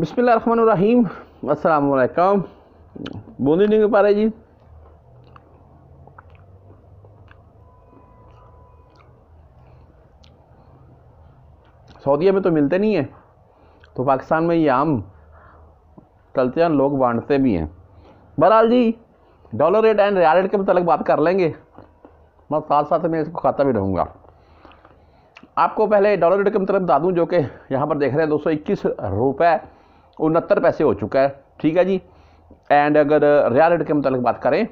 बिसमीम असलकम बूंदी नहीं पा रहे जी सऊदीया में तो मिलते नहीं है तो पाकिस्तान में ये आम चलते हैं लोग बांटते भी हैं बहरहाल जी dollar rate and riyal rate के मतलब बात कर लेंगे मैं साथ साथ में इसको खाता भी रहूँगा आपको पहले डॉलर रेट के मतलब बता दूँ जो कि यहाँ पर देख रहे हैं दो सौ इक्कीस रुपये उनहत्तर पैसे हो चुका है ठीक है जी एंड अगर रिया uh, रेट के मुतालिक बात करें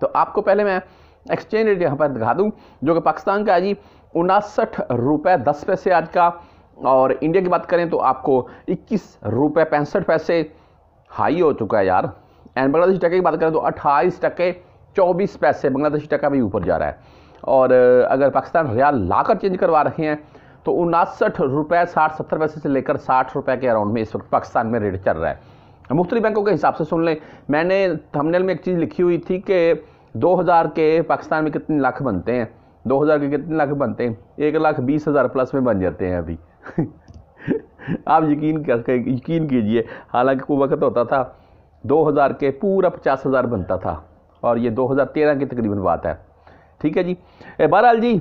तो आपको पहले मैं एक्सचेंज रेट यहाँ पर दिखा दूँ जो कि पाकिस्तान का है जी उनासठ रुपये दस पैसे आज का और इंडिया की बात करें तो आपको इक्कीस रुपये पैंसठ पैसे हाई हो चुका है यार एंड बांग्लादेशी टके की बात करें तो अट्ठाईस टके चौबीस पैसे बांग्लादेशी टका भी ऊपर जा रहा है और अगर पाकिस्तान रियाल लाकर चेंज करवा रहे हैं तो उनासठ रुपये साठ सत्तर पैसे से लेकर साठ रुपये के अराउंड में इस वक्त पाकिस्तान में रेट चल रहा है मुख्तलि बैंकों के हिसाब से सुन लें मैंने थमनेल में एक चीज़ लिखी हुई थी कि 2000 के पाकिस्तान में कितने लाख बनते हैं 2000 के कितने लाख बनते हैं एक लाख बीस हज़ार प्लस में बन जाते हैं अभी आप यकीन कर यकीन कीजिए हालांकि वो वक्त होता था 2000 के पूरा पचास हज़ार बनता था और ये 2013 की तकरीबन बात है ठीक है जी बहरहाल जी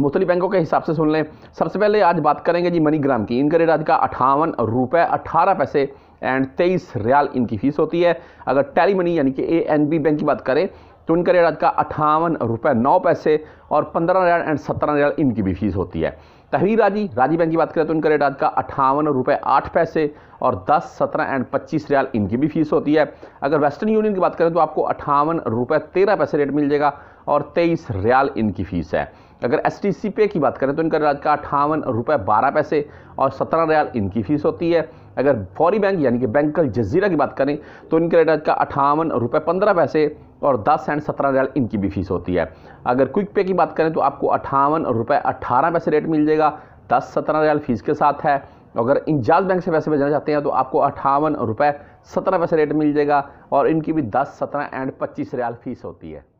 मुख्तलि बैंकों के हिसाब से सुन लें सबसे पहले आज बात करेंगे जी मनीग्राम की इनका रेट आज का अठावन रुपये अठारह पैसे एंड तेईस रियाल इनकी फ़ीस होती है अगर टैली मनी यानी कि ए एन बी बैंक की बात करें तो इनका रेट आज का अठावन रुपये नौ पैसे और पंद्रह रियाल एंड सत्रह रियाल इनकी भी फ़ीस होती है तहवीर राजी राजी बैंक की बात करें तो इनका रेट आज का अठावन रुपये आठ पैसे और दस सत्रह एंड पच्चीस रियाल इनकी भी फ़ीस होती है अगर वेस्टर्न यूनियन की बात करें तो आपको अठावन रुपये तेरह पैसे रेट मिल जाएगा और तेईस रियाल इनकी फ़ीस है अगर एस टी सी पे की बात करें तो इनका राज्य का अठावन रुपये बारह पैसे और सत्रह रियाल इनकी फ़ीस होती है अगर फौरी बैंक यानी कि बैंक जजीरा की बात करें तो इनके राज्य का अठावन रुपये पंद्रह पैसे और दस सेंट सत्रह रियाल इनकी भी फ़ीस होती है अगर क्विक पे की बात करें तो आपको अठावन रुपये अठारह पैसे रेट मिल जाएगा दस सत्रह रियाल फ़ीस के साथ है अगर इंजाज बैंक से पैसे भेजना चाहते हैं तो आपको अठावन रुपये सत्रह पैसे रेट मिल जाएगा और इनकी भी दस सत्रह एंड पच्चीस रियाल फ़ीस होती है